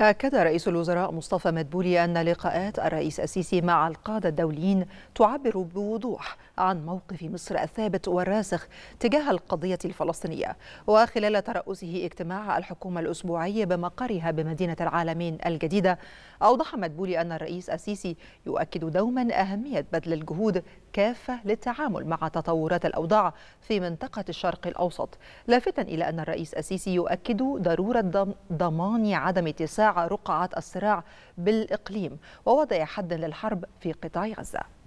أكد رئيس الوزراء مصطفى مدبولي أن لقاءات الرئيس السيسي مع القادة الدوليين تعبر بوضوح عن موقف مصر الثابت والراسخ تجاه القضية الفلسطينية وخلال ترأسه اجتماع الحكومة الأسبوعي بمقرها بمدينة العالمين الجديدة أوضح مدبولي أن الرئيس السيسي يؤكد دوما أهمية بذل الجهود كافة للتعامل مع تطورات الأوضاع في منطقة الشرق الأوسط لافتا إلى أن الرئيس السيسي يؤكد ضرورة ضمان عدم اتساع رقعة الصراع بالإقليم ووضع حد للحرب في قطاع غزة